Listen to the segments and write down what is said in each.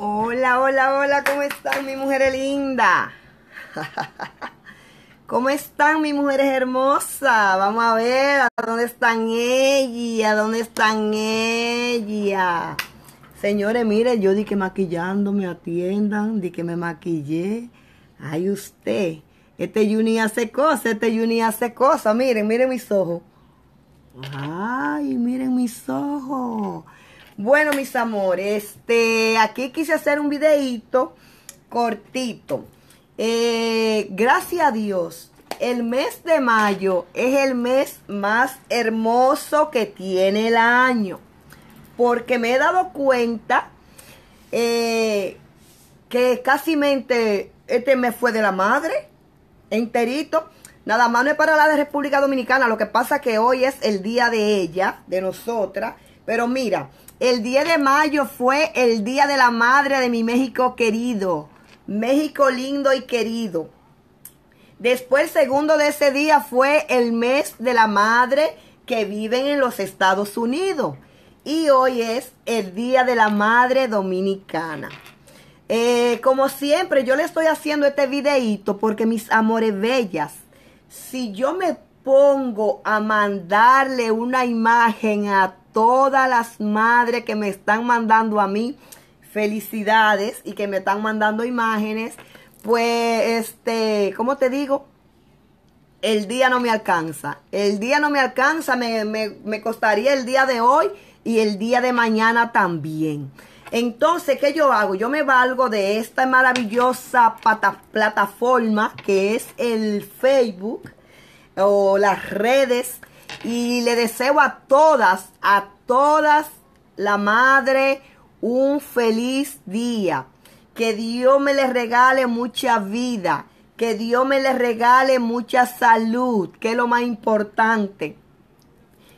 Hola, hola, hola, ¿cómo están mis mujeres lindas? ¿Cómo están mis mujeres hermosas? Vamos a ver a dónde están ellas, a dónde están ellas. Señores, miren, yo di que maquillando me atiendan, di que me maquillé. Ay, usted, este Juni hace cosas, este Juni hace cosas. Miren, miren mis ojos. Ay, miren mis ojos. Bueno, mis amores, este, aquí quise hacer un videito cortito. Eh, gracias a Dios, el mes de mayo es el mes más hermoso que tiene el año. Porque me he dado cuenta eh, que casi mente, este mes fue de la madre, enterito. Nada más no es para la de República Dominicana. Lo que pasa que hoy es el día de ella, de nosotras. Pero mira, el 10 de mayo fue el Día de la Madre de mi México querido. México lindo y querido. Después, el segundo de ese día fue el mes de la madre que viven en los Estados Unidos. Y hoy es el Día de la Madre Dominicana. Eh, como siempre, yo le estoy haciendo este videito porque mis amores bellas, si yo me pongo a mandarle una imagen a todas las madres que me están mandando a mí felicidades y que me están mandando imágenes. Pues, este, ¿cómo te digo? El día no me alcanza. El día no me alcanza. Me, costaría el día de hoy y el día de mañana también. Entonces, ¿qué yo hago? Yo me valgo de esta maravillosa plataforma que es el Facebook o las redes y le deseo a todas, a todas la madre un feliz día. Que Dios me les regale mucha vida. Que Dios me les regale mucha salud, que es lo más importante.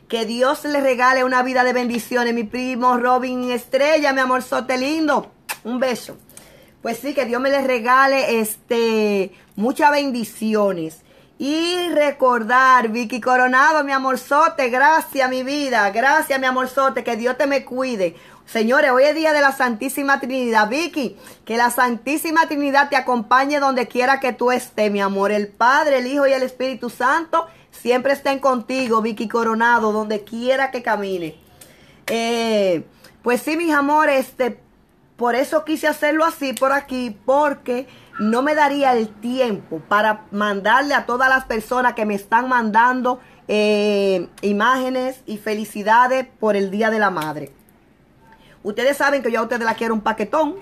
Que Dios les regale una vida de bendiciones. Mi primo Robin Estrella, mi sote lindo. Un beso. Pues sí, que Dios me les regale este, muchas bendiciones y recordar, Vicky Coronado, mi amorzote, gracias mi vida, gracias mi amorzote, que Dios te me cuide. Señores, hoy es día de la Santísima Trinidad. Vicky, que la Santísima Trinidad te acompañe donde quiera que tú estés, mi amor. El Padre, el Hijo y el Espíritu Santo siempre estén contigo, Vicky Coronado, donde quiera que camine. Eh, pues sí, mis amores, este, por eso quise hacerlo así por aquí, porque no me daría el tiempo para mandarle a todas las personas que me están mandando eh, imágenes y felicidades por el Día de la Madre. Ustedes saben que yo a ustedes la quiero un paquetón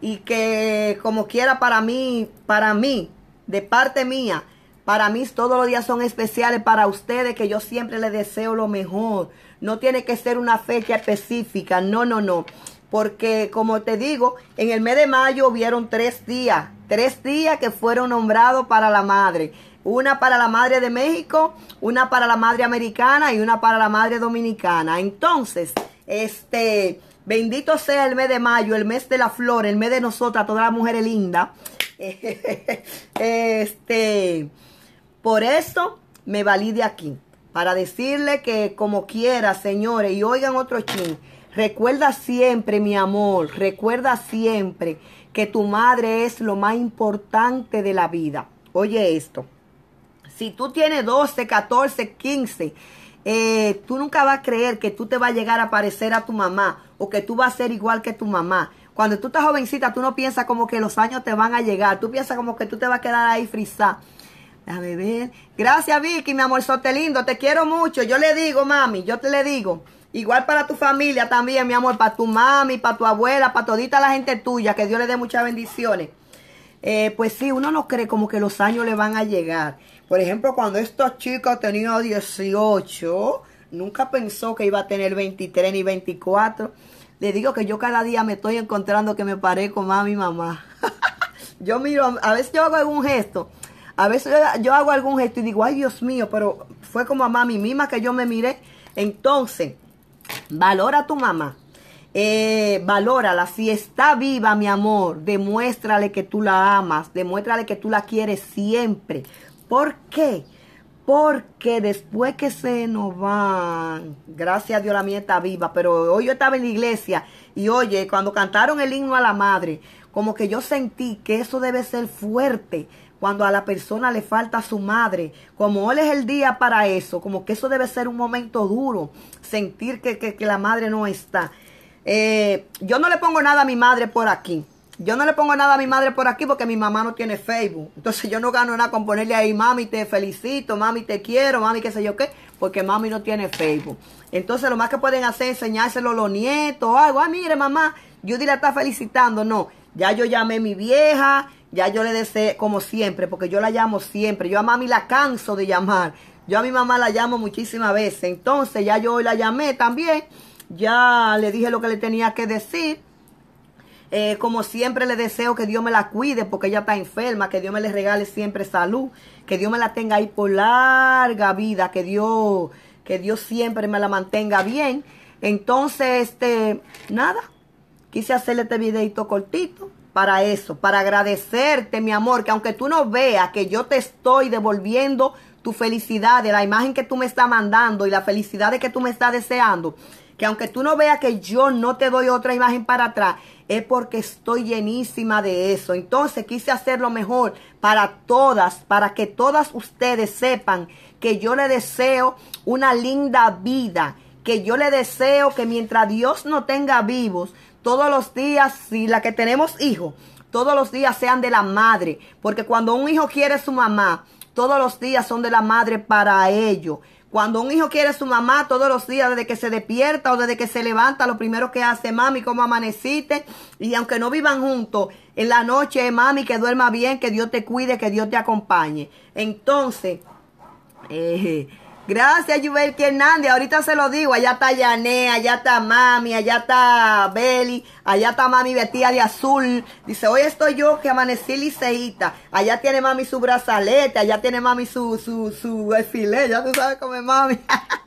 y que como quiera para mí, para mí, de parte mía, para mí todos los días son especiales para ustedes que yo siempre les deseo lo mejor. No tiene que ser una fecha específica, no, no, no porque como te digo, en el mes de mayo hubieron tres días, tres días que fueron nombrados para la madre. Una para la madre de México, una para la madre americana y una para la madre dominicana. Entonces, este, bendito sea el mes de mayo, el mes de la flor, el mes de nosotras, todas las mujeres lindas. Este, por eso me valí de aquí, para decirle que como quiera, señores, y oigan otro ching Recuerda siempre, mi amor, recuerda siempre que tu madre es lo más importante de la vida. Oye esto, si tú tienes 12, 14, 15, tú nunca vas a creer que tú te vas a llegar a parecer a tu mamá o que tú vas a ser igual que tu mamá. Cuando tú estás jovencita, tú no piensas como que los años te van a llegar, tú piensas como que tú te vas a quedar ahí frisada. la bebé. Gracias, Vicky, mi amor, te lindo. Te quiero mucho. Yo le digo, mami, yo te le digo. Igual para tu familia también, mi amor, para tu mami, para tu abuela, para todita la gente tuya, que Dios le dé muchas bendiciones. Eh, pues sí, uno no cree como que los años le van a llegar. Por ejemplo, cuando estos chicos tenían 18, nunca pensó que iba a tener 23 ni 24. Le digo que yo cada día me estoy encontrando que me parezco más a mi mamá. yo miro, a veces yo hago algún gesto, a veces yo hago algún gesto y digo, ay Dios mío, pero fue como a mami misma que yo me miré. Entonces, Valora a tu mamá. Eh, valórala. Si está viva, mi amor, demuéstrale que tú la amas. Demuéstrale que tú la quieres siempre. ¿Por qué? Porque después que se nos van, gracias a Dios la mía está viva, pero hoy yo estaba en la iglesia y oye, cuando cantaron el himno a la madre, como que yo sentí que eso debe ser fuerte cuando a la persona le falta su madre, como hoy es el día para eso, como que eso debe ser un momento duro, sentir que, la madre no está. Eh, yo no le pongo nada a mi madre por aquí. Yo no le pongo nada a mi madre por aquí porque mi mamá no tiene Facebook. Entonces yo no gano nada con ponerle ahí, mami, te felicito, mami, te quiero, mami, qué sé yo qué, porque mami no tiene Facebook. Entonces lo más que pueden hacer es enseñárselo a los nietos o algo. Ah, mire, mamá, Judy la está felicitando. No, ya yo llamé a mi vieja, ya yo le deseo como siempre, porque yo la llamo siempre. Yo a mami la canso de llamar. Yo a mi mamá la llamo muchísimas veces. Entonces ya yo hoy la llamé también. Ya le dije lo que le tenía que decir. Eh, como siempre le deseo que Dios me la cuide porque ella está enferma, que Dios me le regale siempre salud, que Dios me la tenga ahí por larga vida, que Dios, que Dios siempre me la mantenga bien. Entonces, este, nada, quise hacerle este videito cortito para eso, para agradecerte, mi amor, que aunque tú no veas que yo te estoy devolviendo tu felicidad, de la imagen que tú me estás mandando y la felicidad de que tú me estás deseando, que aunque tú no veas que yo no te doy otra imagen para atrás, es porque estoy llenísima de eso. Entonces quise hacer lo mejor para todas, para que todas ustedes sepan que yo le deseo una linda vida, que yo le deseo que mientras Dios no tenga vivos, todos los días, si la que tenemos hijos, todos los días sean de la madre, porque cuando un hijo quiere su mamá, todos los días son de la madre para ellos. Cuando un hijo quiere su mamá, todos los días, desde que se despierta o desde que se levanta, lo primero que hace, mami, cómo amaneciste. Y aunque no vivan juntos, en la noche, mami, que duerma bien, que Dios te cuide, que Dios te acompañe. Entonces, eh, Gracias, Yubelki Hernández. Ahorita se lo digo. Allá está Yané, allá está Mami, allá está Beli, allá está Mami vestida de azul. Dice, hoy estoy yo que amanecí liceíta. Allá tiene Mami su brazalete, allá tiene Mami su, su, su Ya tú sabes cómo es Mami.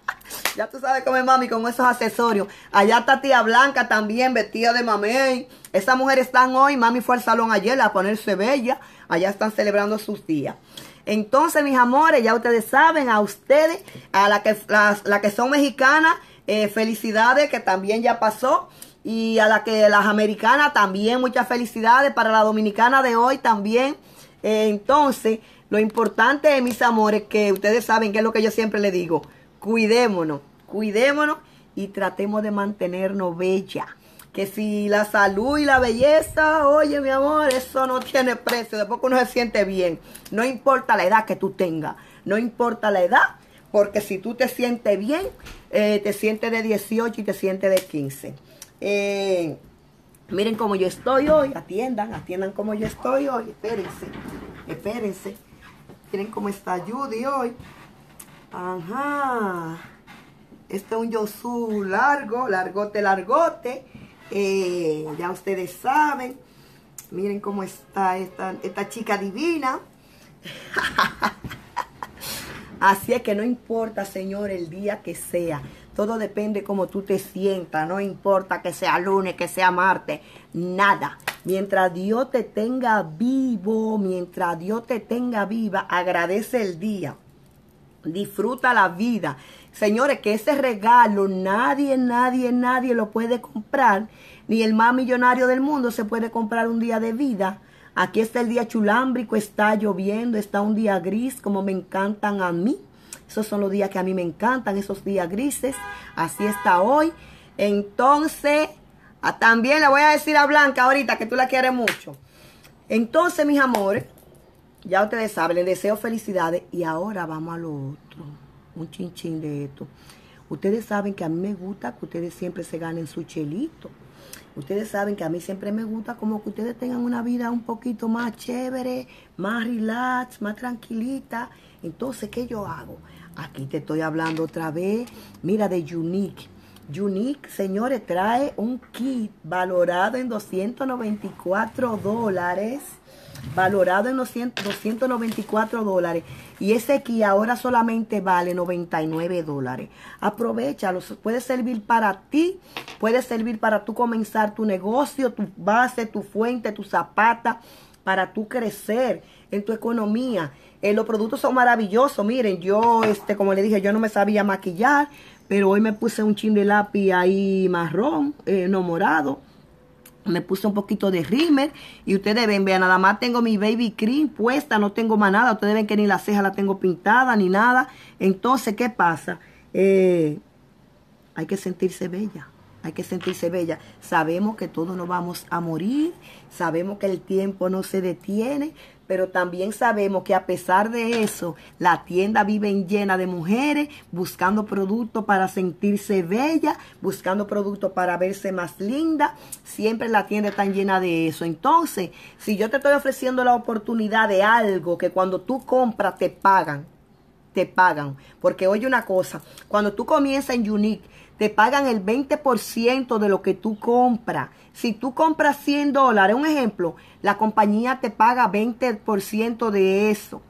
ya tú sabes cómo es Mami con esos accesorios. Allá está Tía Blanca también vestida de mamey. Esas mujeres están hoy. Mami fue al salón ayer a ponerse bella. Allá están celebrando sus días. Entonces, mis amores, ya ustedes saben, a ustedes, a las que, la, que son mexicanas, eh, felicidades, que también ya pasó. Y a las que las americanas también, muchas felicidades. Para la dominicana de hoy también. entonces, lo importante, mis amores, que ustedes saben que es lo que yo siempre les digo. Cuidémonos, cuidémonos y tratemos de mantenernos bella que si la salud y la belleza, oye mi amor, eso no tiene precio, De poco uno se siente bien, no importa la edad que tú tengas, no importa la edad, porque si tú te sientes bien, eh, te sientes de 18 y te sientes de 15. Eh, miren cómo yo estoy hoy, atiendan, atiendan cómo yo estoy hoy, espérense, espérense. Miren cómo está Judy hoy. Ajá. Este es un Yosu largo, largote, largote. Eh, ya ustedes saben. Miren cómo está esta, esta chica divina. Así es que no importa, Señor, el día que sea. Todo depende cómo tú te sientas. No importa que sea lunes, que sea martes. Nada. Mientras Dios te tenga vivo, mientras Dios te tenga viva, agradece el día. Disfruta la vida Señores, que ese regalo nadie, nadie, nadie lo puede comprar. Ni el más millonario del mundo se puede comprar un día de vida. Aquí está el día chulámbrico, está lloviendo, está un día gris, como me encantan a mí. Esos son los días que a mí me encantan, esos días grises. Así está hoy. Entonces, ah, también le voy a decir a Blanca ahorita que tú la quieres mucho. Entonces, mis amores, ya ustedes saben, les deseo felicidades y ahora vamos a lo otro un chinchín de esto. Ustedes saben que a mí me gusta que ustedes siempre se ganen su chelito. Ustedes saben que a mí siempre me gusta como que ustedes tengan una vida un poquito más chévere, más relax, más tranquilita. Entonces, ¿qué yo hago? Aquí te estoy hablando otra vez, mira, de Unique. Unique, señores, trae un kit valorado en 294 dólares. Valorado en 294 dólares. Y ese kit ahora solamente vale 99 dólares. Aprovechalo. Puede servir para ti. Puede servir para tú comenzar tu negocio, tu base, tu fuente, tu zapata. Para tú crecer en tu economía. Eh, los productos son maravillosos. Miren, yo, este, como le dije, yo no me sabía maquillar pero hoy me puse un chin de lápiz ahí marrón, eh, no morado. Me puse un poquito de rímel y ustedes ven, vean, nada más tengo mi baby cream puesta, no tengo más nada. Ustedes ven que ni la ceja la tengo pintada ni nada. Entonces, ¿qué pasa? Eh, hay que sentirse bella hay que sentirse bella. Sabemos que todos nos vamos a morir, sabemos que el tiempo no se detiene, pero también sabemos que a pesar de eso, la tienda vive llena de mujeres buscando productos para sentirse bella, buscando productos para verse más linda. Siempre la tienda está llena de eso. Entonces, si yo te estoy ofreciendo la oportunidad de algo que cuando tú compras te pagan, te pagan. Porque oye una cosa, cuando tú comienzas en Unique, te pagan el 20% de lo que tú compras. Si tú compras 100 dólares, un ejemplo, la compañía te paga 20% de eso.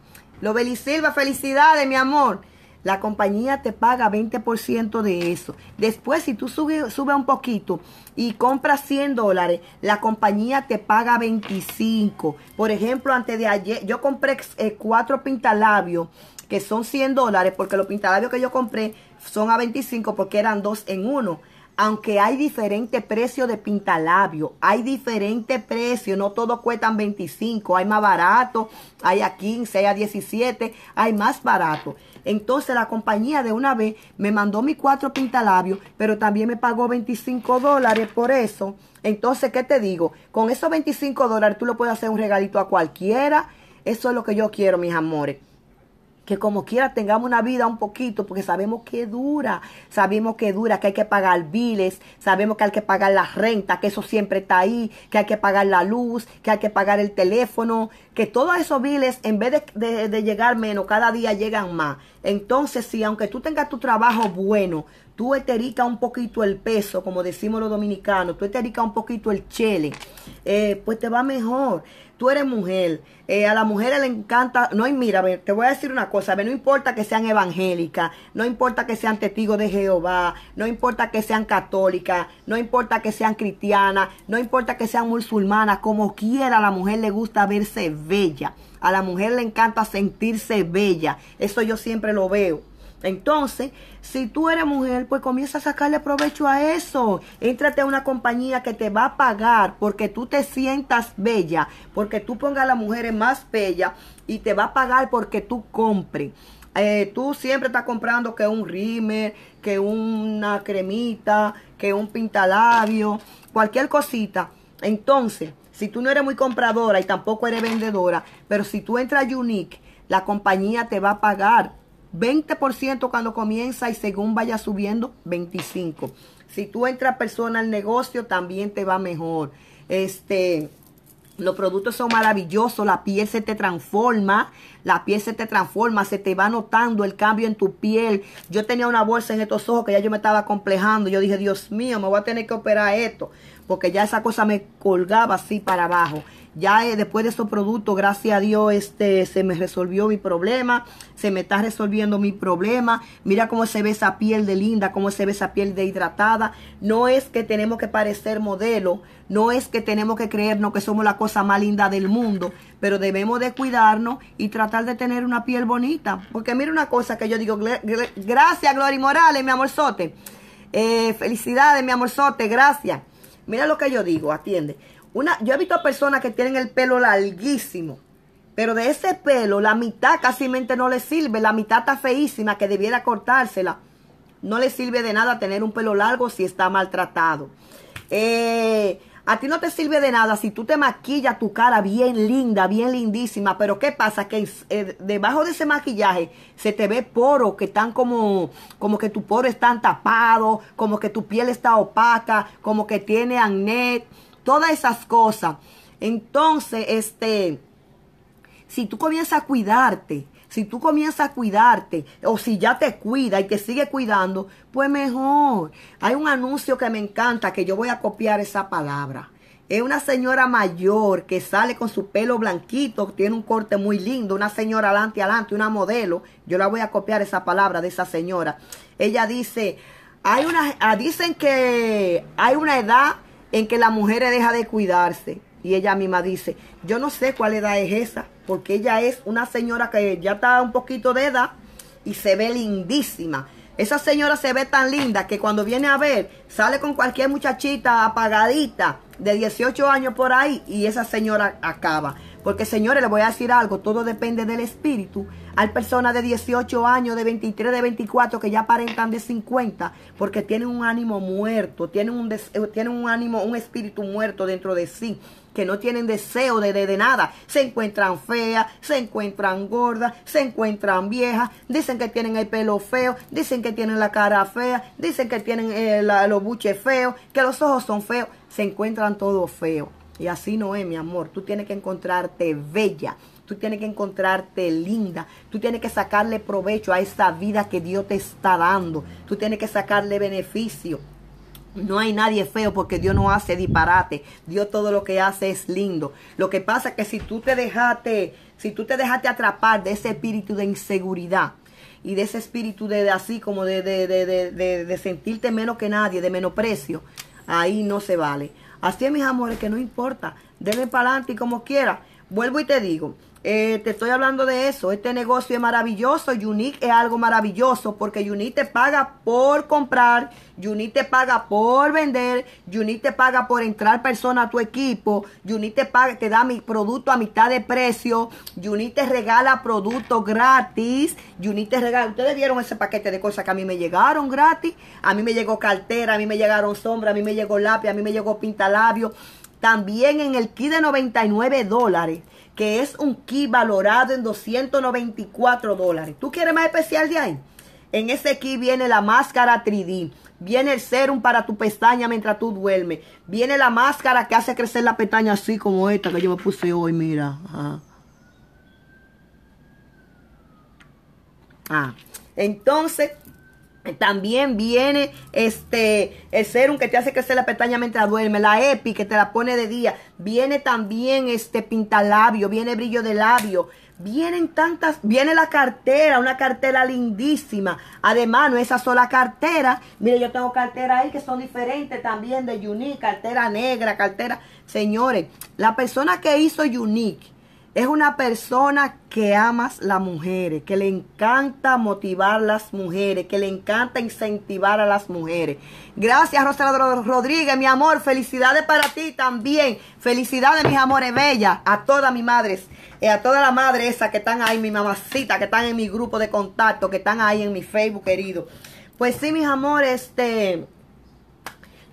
Lo Silva, felicidades, mi amor. La compañía te paga 20% de eso. Después, si tú subes sube un poquito y compras 100 dólares, la compañía te paga 25. Por ejemplo, antes de ayer, yo compré eh, cuatro pintalabios que son 100 dólares, porque los pintalabios que yo compré son a 25 porque eran dos en uno. Aunque hay diferente precio de pintalabio, hay diferente precio, no todos cuestan 25, hay más barato, hay a 15, hay a 17, hay más barato. Entonces la compañía de una vez me mandó mis cuatro pintalabios, pero también me pagó 25 dólares por eso. Entonces, ¿qué te digo? Con esos 25 dólares tú lo puedes hacer un regalito a cualquiera. Eso es lo que yo quiero, mis amores que como quiera tengamos una vida un poquito, porque sabemos que dura, sabemos que dura, que hay que pagar biles, sabemos que hay que pagar la renta, que eso siempre está ahí, que hay que pagar la luz, que hay que pagar el teléfono, que todos esos biles en vez de, llegar menos, cada día llegan más. Entonces, si aunque tú tengas tu trabajo bueno, tú etericas un poquito el peso, como decimos los dominicanos, tú etericas un poquito el chile, eh, pues te va mejor tú eres mujer, eh, a la mujer le encanta, no, y mira, te voy a decir una cosa, ver, no importa que sean evangélicas, no importa que sean testigos de Jehová, no importa que sean católicas, no importa que sean cristianas, no importa que sean musulmanas, como quiera, a la mujer le gusta verse bella, a la mujer le encanta sentirse bella, eso yo siempre lo veo. Entonces, si tú eres mujer, pues comienza a sacarle provecho a eso. Entrate a una compañía que te va a pagar porque tú te sientas bella, porque tú pongas a las mujeres más bella y te va a pagar porque tú compres. Eh, tú siempre estás comprando que un rímel, que una cremita, que un pintalabio, cualquier cosita. Entonces, si tú no eres muy compradora y tampoco eres vendedora, pero si tú entras a Unique, la compañía te va a pagar 20% cuando comienza y según vaya subiendo, 25%. Si tú entras persona al negocio, también te va mejor. Este, los productos son maravillosos, la piel se te transforma, la piel se te transforma, se te va notando el cambio en tu piel. Yo tenía una bolsa en estos ojos que ya yo me estaba complejando. Yo dije, Dios mío, me voy a tener que operar esto, porque ya esa cosa me colgaba así para abajo. Ya eh, después de esos productos, gracias a Dios, este, se me resolvió mi problema, se me está resolviendo mi problema. Mira cómo se ve esa piel de linda, cómo se ve esa piel de hidratada. No es que tenemos que parecer modelo, no es que tenemos que creernos que somos la cosa más linda del mundo, pero debemos de cuidarnos y tratar de tener una piel bonita. Porque mira una cosa que yo digo, gracias Gloria Morales, mi amorzote. Eh, felicidades, mi amorzote, gracias. Mira lo que yo digo, atiende yo he visto personas que tienen el pelo larguísimo, pero de ese pelo la mitad casi no le sirve, la mitad está feísima que debiera cortársela. No le sirve de nada tener un pelo largo si está maltratado. Eh, a ti no te sirve de nada si tú te maquillas tu cara bien linda, bien lindísima, pero ¿qué pasa? Que eh, debajo de ese maquillaje se te ve poros que están como, como que tu poro están tapado, como que tu piel está opaca, como que tiene acné todas esas cosas. Entonces, este, si tú comienzas a cuidarte, si tú comienzas a cuidarte, o si ya te cuida y te sigue cuidando, pues mejor. Hay un anuncio que me encanta, que yo voy a copiar esa palabra. Es una señora mayor que sale con su pelo blanquito, tiene un corte muy lindo, una señora adelante, adelante, una modelo. Yo la voy a copiar esa palabra de esa señora. Ella dice, hay una, ah, dicen que hay una edad en que la mujer deja de cuidarse. Y ella misma dice, yo no sé cuál edad es esa, porque ella es una señora que ya está un poquito de edad y se ve lindísima. Esa señora se ve tan linda que cuando viene a ver, sale con cualquier muchachita apagadita de 18 años por ahí y esa señora acaba. Porque señores, les voy a decir algo, todo depende del espíritu. Hay personas de 18 años, de 23, de 24 que ya aparentan de 50 porque tienen un ánimo muerto, tienen un, eh, un ánimo, un espíritu muerto dentro de sí que no tienen deseo de, nada. Se encuentran feas, se encuentran gordas, se encuentran viejas, dicen que tienen el pelo feo, dicen que tienen la cara fea, dicen que tienen el eh, la, los buches feos, que los ojos son feos, se encuentran todo feo. Y así no es, mi amor. Tú tienes que encontrarte bella. Tú tienes que encontrarte linda. Tú tienes que sacarle provecho a esa vida que Dios te está dando. Tú tienes que sacarle beneficio. No hay nadie feo porque Dios no hace disparate. Dios todo lo que hace es lindo. Lo que pasa es que si tú te dejaste, si tú te dejaste atrapar de ese espíritu de inseguridad, y de ese espíritu de, así como de, de, de, sentirte menos que nadie, de menosprecio, ahí no se vale. Así es, mis amores, que no importa. Dele para adelante y como quiera. Vuelvo y te digo, eh, te estoy hablando de eso. Este negocio es maravilloso. Unique es algo maravilloso porque Unique te paga por comprar, Unique te paga por vender, Unique te paga por entrar persona a tu equipo, Unique te paga, te da mi producto a mitad de precio, Unique te regala producto gratis, Unique te regala. Ustedes vieron ese paquete de cosas que a mí me llegaron gratis. A mí me llegó cartera, a mí me llegaron sombra, a mí me llegó lápiz, a mí me llegó pintalabio. También en el kit de 99 dólares, que es un kit valorado en 294 dólares. ¿Tú quieres más especial de ahí? En ese kit viene la máscara 3D. Viene el serum para tu pestaña mientras tú duermes. Viene la máscara que hace crecer la pestaña así como esta que yo me puse hoy, mira. Ah, entonces también viene este el serum que te hace crecer la pestaña mientras duerme, la EPI que te la pone de día, viene también este pintalabio, viene brillo de labio, vienen tantas, viene la cartera, una cartera lindísima. Además, no esa sola cartera, mire, yo tengo cartera ahí que son diferentes también de Unique, cartera negra, cartera, señores, la persona que hizo Unique es una persona que amas las mujeres, que le encanta motivar a las mujeres, que le encanta incentivar a las mujeres. Gracias, Rosalía Rodríguez, mi amor. Felicidades para ti también. Felicidades, mis amores bellas, a todas mis madres, y eh, a todas las madres esas que están ahí, mi mamacita, que están en mi grupo de contacto, que están ahí en mi Facebook, querido. Pues sí, mis amores, este,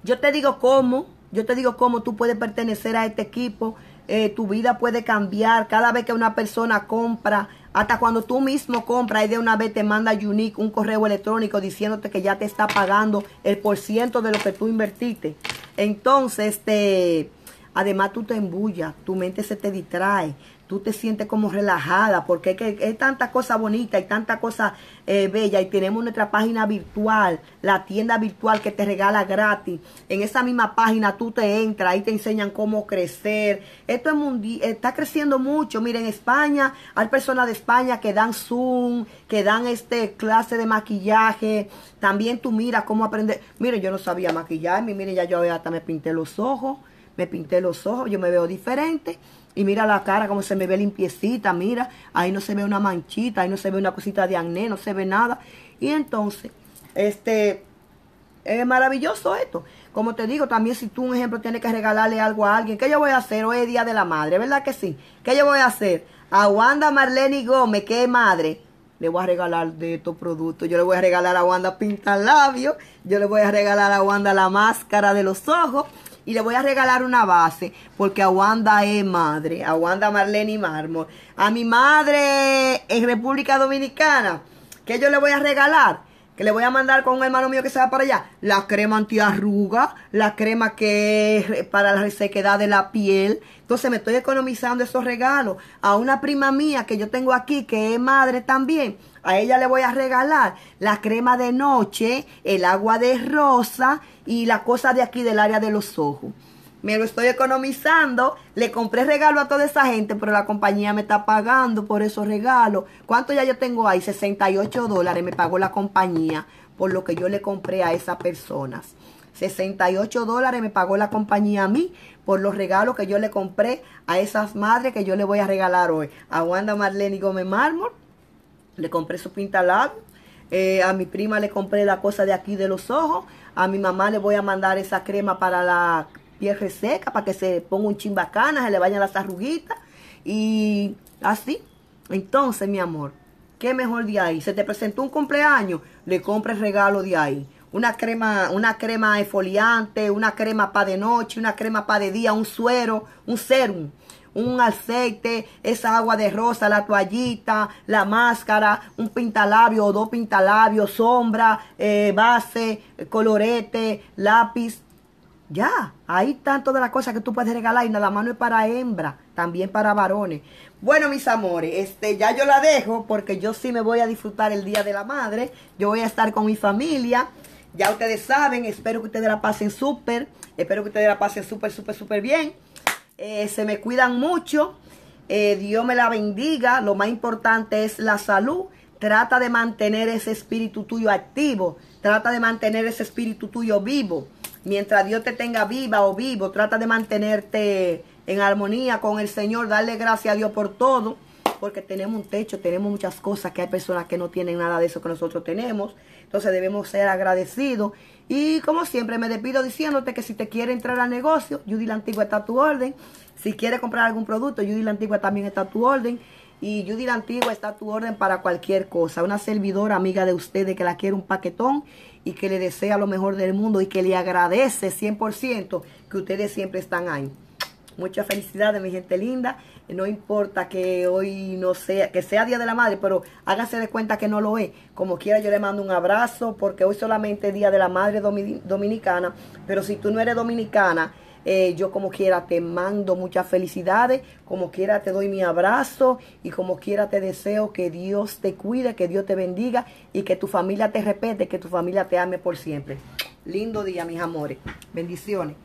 yo te digo cómo, yo te digo cómo tú puedes pertenecer a este equipo eh, tu vida puede cambiar. Cada vez que una persona compra, hasta cuando tú mismo compras y de una vez te manda Unique un correo electrónico diciéndote que ya te está pagando el por ciento de lo que tú invertiste. Entonces, este, además tú te embullas, tu mente se te distrae tú te sientes como relajada, porque hay, que, tanta cosa bonita y tanta cosa eh, bella. Y tenemos nuestra página virtual, la tienda virtual que te regala gratis. En esa misma página tú te entras, ahí te enseñan cómo crecer. Esto está creciendo mucho. miren en España hay personas de España que dan Zoom, que dan este clase de maquillaje. También tú miras cómo aprender. Miren, yo no sabía maquillarme, miren, ya yo hasta me pinté los ojos, me pinté los ojos, yo me veo diferente. Y mira la cara como se me ve limpiecita, mira, ahí no se ve una manchita, ahí no se ve una cosita de acné, no se ve nada. Y entonces, este, es maravilloso esto. Como te digo, también si tú, un ejemplo, tienes que regalarle algo a alguien, ¿qué yo voy a hacer? Hoy es Día de la Madre, ¿verdad que sí? ¿Qué yo voy a hacer? A Wanda Marlene Gómez, que madre, le voy a regalar de estos productos. Yo le voy a regalar a Wanda pinta labio yo le voy a regalar a Wanda la máscara de los ojos. Y le voy a regalar una base, porque a Wanda es madre, a Wanda Marlene Mármol. A mi madre en República Dominicana, que yo le voy a regalar que le voy a mandar con un hermano mío que se va para allá, la crema antiarruga, la crema que es para la sequedad de la piel. Entonces me estoy economizando esos regalos. A una prima mía que yo tengo aquí, que es madre también, a ella le voy a regalar la crema de noche, el agua de rosa y la cosa de aquí del área de los ojos me lo estoy economizando, le compré regalo a toda esa gente, pero la compañía me está pagando por esos regalos. ¿Cuánto ya yo tengo ahí? 68 dólares me pagó la compañía por lo que yo le compré a esas personas. 68 dólares me pagó la compañía a mí por los regalos que yo le compré a esas madres que yo le voy a regalar hoy. A Wanda Marlene Gómez Mármol le compré su pinta Eh, a mi prima le compré la cosa de aquí de los ojos. A mi mamá le voy a mandar esa crema para la piel reseca para que se ponga un chin bacana, se le vayan las arruguitas y así. Entonces, mi amor, ¿qué mejor de ahí? Se te presentó un cumpleaños, le compres regalo de ahí. Una crema, una crema esfoliante, una crema para de noche, una crema para de día, un suero, un serum un aceite, esa agua de rosa, la toallita, la máscara, un pintalabio o dos pintalabios, sombra, eh, base, colorete, lápiz, ya, hay tanto de las cosas que tú puedes regalar y nada más no es para hembra, también para varones. Bueno, mis amores, este, ya yo la dejo porque yo sí me voy a disfrutar el Día de la Madre. Yo voy a estar con mi familia. Ya ustedes saben, espero que ustedes la pasen súper. Espero que ustedes la pasen súper, súper, súper bien. Eh, se me cuidan mucho. Eh, Dios me la bendiga. Lo más importante es la salud. Trata de mantener ese espíritu tuyo activo. Trata de mantener ese espíritu tuyo vivo. Mientras Dios te tenga viva o vivo, trata de mantenerte en armonía con el Señor, darle gracias a Dios por todo, porque tenemos un techo, tenemos muchas cosas que hay personas que no tienen nada de eso que nosotros tenemos. Entonces debemos ser agradecidos. Y como siempre me despido diciéndote que si te quiere entrar al negocio, Judy la Antigua está a tu orden. Si quiere comprar algún producto, Judy la Antigua también está a tu orden. Y Judy la Antigua está a tu orden para cualquier cosa. Una servidora amiga de ustedes que la quiere un paquetón y que le desea lo mejor del mundo y que le agradece 100% que ustedes siempre están ahí. Muchas felicidades, mi gente linda. No importa que hoy no sea, que sea Día de la Madre, pero hágase de cuenta que no lo es. Como quiera, yo le mando un abrazo, porque hoy solamente es Día de la Madre Dominicana. Pero si tú no eres dominicana, eh, yo como quiera te mando muchas felicidades, como quiera te doy mi abrazo y como quiera te deseo que Dios te cuide, que Dios te bendiga y que tu familia te respete, que tu familia te ame por siempre. Lindo día, mis amores. Bendiciones.